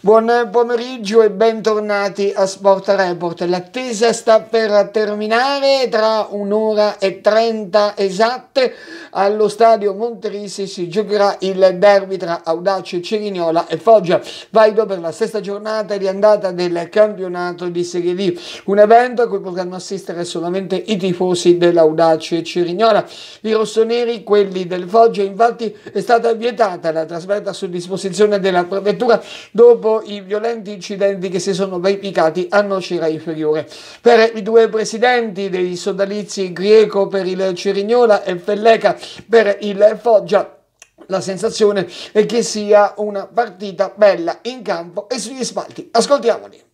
Buon pomeriggio e bentornati a Sport Report. L'attesa sta per terminare tra un'ora e trenta esatte. Allo stadio Monterisi si giocherà il derby tra Audace Cerignola e Foggia. Valido per la sesta giornata di andata del campionato di Serie D. Un evento a cui potranno assistere solamente i tifosi dell'Audace Cerignola. I rossoneri, quelli del Foggia, infatti è stata vietata la trasferta su disposizione della prefettura dopo dopo i violenti incidenti che si sono verificati a Nocera Inferiore. Per i due presidenti dei sodalizi Grieco per il Cirignola e Felleca per il Foggia la sensazione è che sia una partita bella in campo e sugli spalti. Ascoltiamoli.